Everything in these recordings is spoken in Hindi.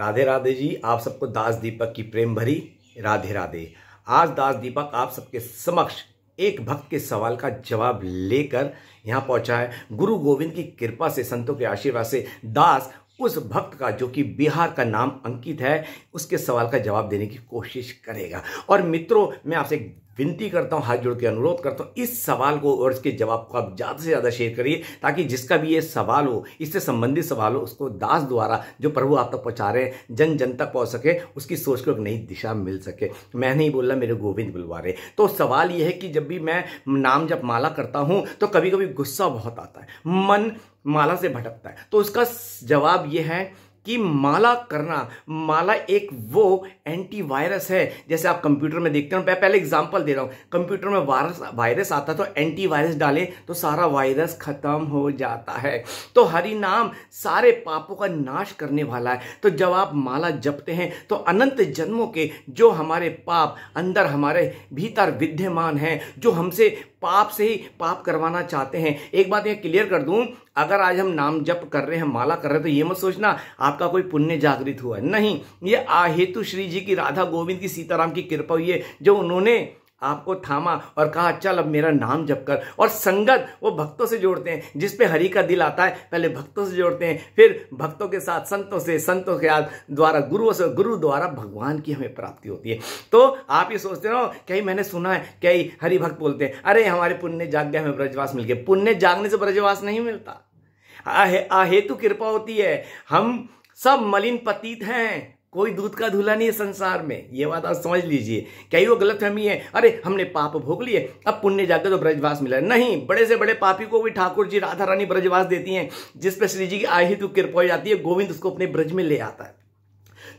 राधे राधे जी आप सबको दास दीपक की प्रेम भरी राधे राधे आज दास दीपक आप सबके समक्ष एक भक्त के सवाल का जवाब लेकर यहाँ पहुँचा है गुरु गोविंद की कृपा से संतों के आशीर्वाद से दास उस भक्त का जो कि बिहार का नाम अंकित है उसके सवाल का जवाब देने की कोशिश करेगा और मित्रों मैं आपसे विनती करता हूँ हाथ जोड़ के अनुरोध करता हूँ इस सवाल को और इसके जवाब को आप ज़्यादा से ज़्यादा शेयर करिए ताकि जिसका भी ये सवाल हो इससे संबंधित सवाल हो उसको दास द्वारा जो प्रभु आप तक पहुँचा रहे हैं जन जन तक पहुँच सके उसकी सोच को एक नई दिशा मिल सके मैं नहीं बोल रहा मेरे गोविंद बुलवा रहे तो सवाल यह है कि जब भी मैं नाम जब माला करता हूँ तो कभी कभी गुस्सा बहुत आता है मन माला से भटकता है तो उसका जवाब यह है कि माला करना माला एक वो एंटीवायरस है जैसे आप कंप्यूटर में देखते हो मैं पहले एग्जांपल दे रहा हूँ कंप्यूटर में वायरस वायरस आता तो एंटीवायरस डालें तो सारा वायरस खत्म हो जाता है तो हरि नाम सारे पापों का नाश करने वाला है तो जब आप माला जपते हैं तो अनंत जन्मों के जो हमारे पाप अंदर हमारे भीतर विद्यमान हैं जो हमसे पाप से ही पाप करवाना चाहते हैं एक बात यह क्लियर कर दूं अगर आज हम नाम जप कर रहे हैं माला कर रहे हैं तो ये मत सोचना आप आपका कोई पुण्य जागृत हुआ नहीं ये आहेतु श्री जी की राधा गोविंद की सीताराम की कृपा हुई है जो उन्होंने आपको थामा और कहा चल अब मेरा नाम जप कर और संगत वो भक्तों से जोड़ते हैं जिस पे हरि का दिल आता है पहले भक्तों से जोड़ते हैं फिर भक्तों के साथ संतों से संतों के साथ द्वारा गुरुओं से गुरु द्वारा भगवान की हमें प्राप्ति होती है तो आप ये सोचते रहो कहीं मैंने सुना है कई हरि भक्त बोलते हैं अरे हमारे पुण्य जाग गया हमें ब्रजवास मिल गया पुण्य जागने से ब्रजवास नहीं मिलता आहेतु कृपा होती है हम सब मलिन पतीत हैं कोई दूध का धूला नहीं है संसार में ये बात आप समझ लीजिए क्या वो गलत फहमी है अरे हमने पाप भोग लिए अब पुण्य जाकर तो ब्रजवास मिला नहीं बड़े से बड़े पापी को भी ठाकुर जी राधा रानी ब्रजवास देती हैं जिस पर श्री जी की आहित कृपा हो जाती है गोविंद उसको अपने ब्रज में ले आता है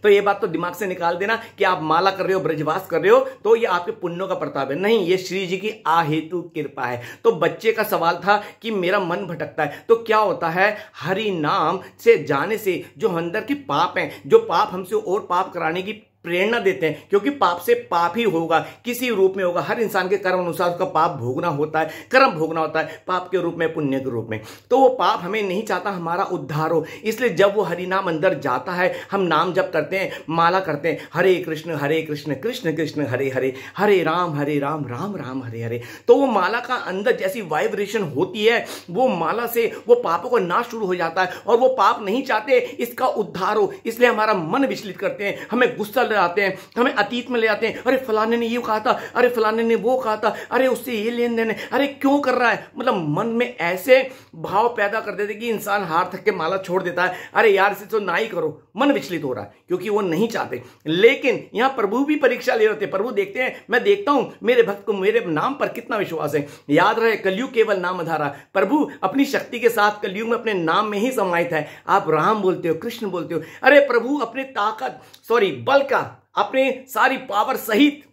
तो ये बात तो दिमाग से निकाल देना कि आप माला कर रहे हो ब्रजवास कर रहे हो तो ये आपके पुण्यों का प्रताप है नहीं ये श्री जी की आहेतु कृपा है तो बच्चे का सवाल था कि मेरा मन भटकता है तो क्या होता है हरि नाम से जाने से जो अंदर के पाप हैं जो पाप हमसे और पाप कराने की प्रेरणा देते हैं क्योंकि पाप से पाप ही होगा किसी रूप में होगा हर इंसान के कर्म अनुसार उसका पाप भोगना होता है कर्म भोगना होता है पाप के रूप में पुण्य के रूप में तो वो पाप हमें नहीं चाहता हमारा उद्धार हो इसलिए जब वो हरिनाम अंदर जाता है हम नाम जब करते हैं माला करते हैं हरे कृष्ण हरे कृष्ण कृष्ण कृष्ण हरे हरे हरे राम हरे राम राम राम हरे हरे तो वो माला का अंदर जैसी वाइब्रेशन होती है वो माला से वो पापों का नाश शुरू हो जाता है और वो पाप नहीं चाहते इसका उद्धार हो इसलिए हमारा मन विचलित करते हैं हमें गुस्सा याद आते हैं हमें अतीत में ले आते हैं अरे फलाने ने ये कहा था अरे फलाने ने वो कहा था अरे उससे ये लेन देन है अरे क्यों कर रहा है मतलब मन में ऐसे भाव पैदा कर देते कि इंसान हार थक के माला छोड़ देता है अरे यार इसे तो ना ही करो मन विचलित हो रहा है क्योंकि वो नहीं चाहते लेकिन यहाँ प्रभु भी परीक्षा ले रहे प्रभु देखते हैं मैं देखता हूं मेरे भक्त को मेरे नाम पर कितना विश्वास है याद रहे कलयुग केवल नाम अधारा प्रभु अपनी शक्ति के साथ कलयुग में अपने नाम में ही समाहित है आप राम बोलते हो कृष्ण बोलते हो अरे प्रभु अपने ताकत सॉरी बल का अपने सारी पावर सहित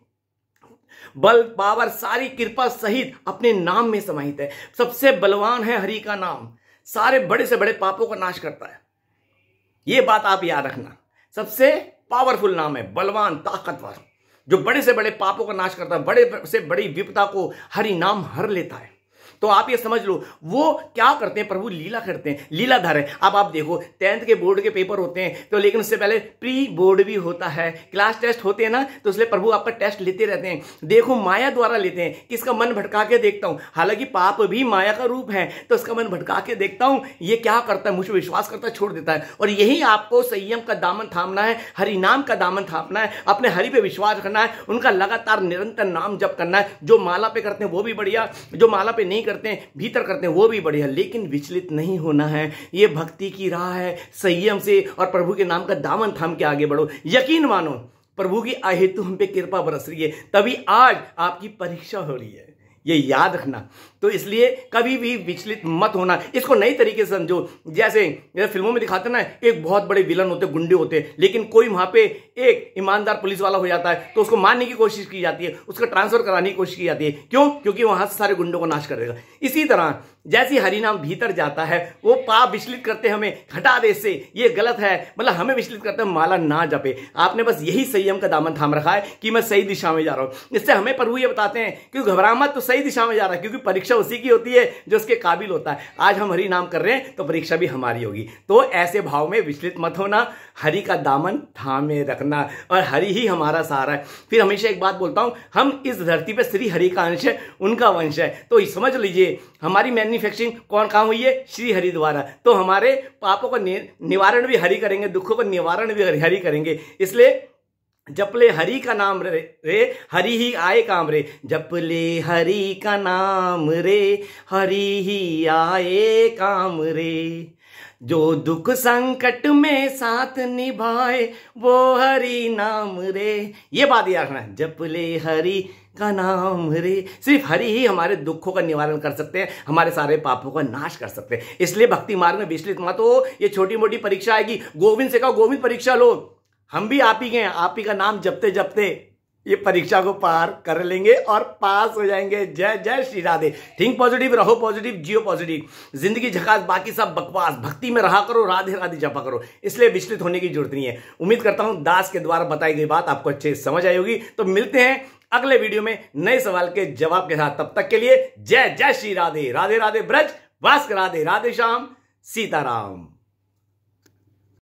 बल पावर सारी कृपा सहित अपने नाम में समाहित है सबसे बलवान है हरि का नाम सारे बड़े से बड़े पापों का नाश करता है ये बात आप याद रखना सबसे पावरफुल नाम है बलवान ताकतवर जो बड़े से बड़े पापों का नाश करता है बड़े से बड़ी विपदा को हरि नाम हर लेता है तो आप ये समझ लो वो क्या करते हैं प्रभु लीला करते हैं लीलाधर है अब आप देखो टेंथ के बोर्ड के पेपर होते हैं तो लेकिन उससे पहले प्री बोर्ड भी होता है क्लास टेस्ट होते हैं ना तो इसलिए प्रभु आपका टेस्ट लेते रहते हैं देखो माया द्वारा लेते हैं कि इसका मन भटका के देखता हूं हालांकि पाप भी माया का रूप है तो इसका मन भटका के देखता हूं ये क्या करता है मुझे विश्वास करता है छोड़ देता है और यही आपको संयम का दामन थामना है हरि नाम का दामन थामना है अपने हरि पे विश्वास करना है उनका लगातार निरंतर नाम जप करना है जो माला पे करते हैं वो भी बढ़िया जो माला पे नहीं करते हैं भीतर करते हैं वो भी बढ़िया लेकिन विचलित नहीं होना है ये भक्ति की राह है संयम से और प्रभु के नाम का दामन थाम के आगे बढ़ो यकीन मानो प्रभु की अहेतु हम पे कृपा बरस रही है तभी आज आपकी परीक्षा हो रही है ये याद रखना तो इसलिए कभी भी विचलित मत होना इसको नई तरीके से समझो जैसे फिल्मों में दिखाते ना एक बहुत बड़े विलन होते गुंडे होते लेकिन कोई वहां पे एक ईमानदार पुलिस वाला हो जाता है तो उसको मारने की कोशिश की जाती है उसका ट्रांसफर कराने की कोशिश की जाती है क्यों क्योंकि वहां से सारे गुंडों को नाश कर देगा इसी तरह जैसे हरिनाम भीतर जाता है वो पाप विचलित करते हमें हटा दे से ये गलत है मतलब हमें विचलित करते हैं माला ना जपे आपने बस यही संयम का दामन थाम रखा है कि मैं सही दिशा में जा रहा हूँ इससे हमें प्रभु ये बताते हैं कि घबरा मत तो सही दिशा में जा रहा है क्योंकि परीक्षा उसी की होती है जो उसके काबिल होता है आज हम हरि नाम कर रहे हैं तो परीक्षा भी हमारी होगी तो ऐसे भाव में विचलित मत होना हरि का दामन थामे रखना और हरी ही हमारा सहारा है फिर हमेशा एक बात बोलता हूँ हम इस धरती पर श्री हरि का अंश है उनका वंश है तो समझ लीजिए हमारी मैंने मैन्युफैक्चरिंग कौन काम हुई है श्री हरि द्वारा तो हमारे पापों का निवारण भी हरि करेंगे दुखों का निवारण भी हरि करेंगे इसलिए जपले हरि का नाम रे रे हरि ही आए काम रे जपले हरि का नाम रे हरि ही आए काम रे जो दुख संकट में साथ निभाए वो हरि नाम रे ये बात याद रखना जप ले हरि का नाम रे सिर्फ हरि ही हमारे दुखों का निवारण कर सकते हैं हमारे सारे पापों का नाश कर सकते हैं इसलिए भक्ति मार्ग में विचलित मत हो ये छोटी मोटी परीक्षा आएगी गोविंद से कहो गोविंद परीक्षा लो हम भी आप ही के हैं आप ही का नाम जपते जपते ये परीक्षा को पार कर लेंगे और पास हो जाएंगे जय जय श्री राधे थिंक पॉजिटिव रहो पॉजिटिव जियो पॉजिटिव जिंदगी झकास बाकी सब बकवास भक्ति में रहा करो राधे राधे जपा करो इसलिए विचलित होने की जरूरत नहीं है उम्मीद करता हूं दास के द्वारा बताई गई बात आपको अच्छे समझ आई होगी तो मिलते हैं अगले वीडियो में नए सवाल के जवाब के साथ तब तक के लिए जय जय श्री राधे राधे राधे ब्रज वास्क राधे राधे श्याम सीताराम